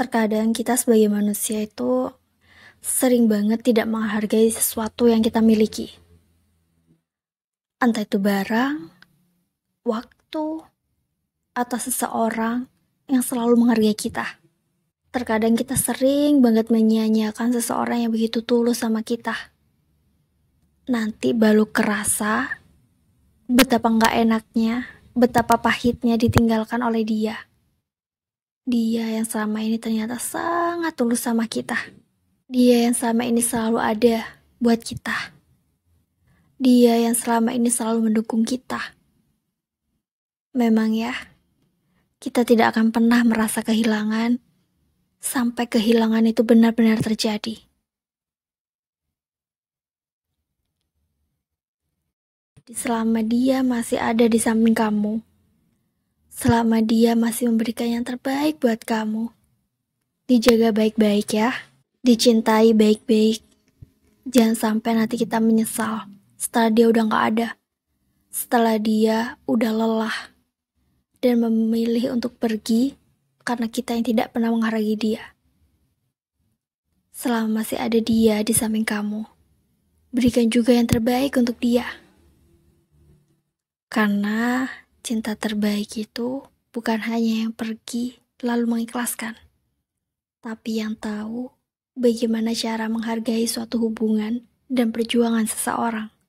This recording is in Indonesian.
terkadang kita sebagai manusia itu sering banget tidak menghargai sesuatu yang kita miliki. Entah itu barang, waktu, atau seseorang yang selalu menghargai kita. Terkadang kita sering banget menyia-nyiakan seseorang yang begitu tulus sama kita. Nanti baru kerasa betapa nggak enaknya, betapa pahitnya ditinggalkan oleh dia. Dia yang selama ini ternyata sangat tulus sama kita. Dia yang selama ini selalu ada buat kita. Dia yang selama ini selalu mendukung kita. Memang ya, kita tidak akan pernah merasa kehilangan sampai kehilangan itu benar-benar terjadi. Selama dia masih ada di samping kamu, selama dia masih memberikan yang terbaik buat kamu. Dijaga baik-baik ya, dicintai baik-baik. Jangan sampai nanti kita menyesal setelah dia udah gak ada, setelah dia udah lelah dan memilih untuk pergi karena kita yang tidak pernah menghargai dia. Selama masih ada dia di samping kamu, berikan juga yang terbaik untuk dia. Karena cinta terbaik itu bukan hanya yang pergi lalu mengikhlaskan, tapi yang tahu bagaimana cara menghargai suatu hubungan dan perjuangan seseorang.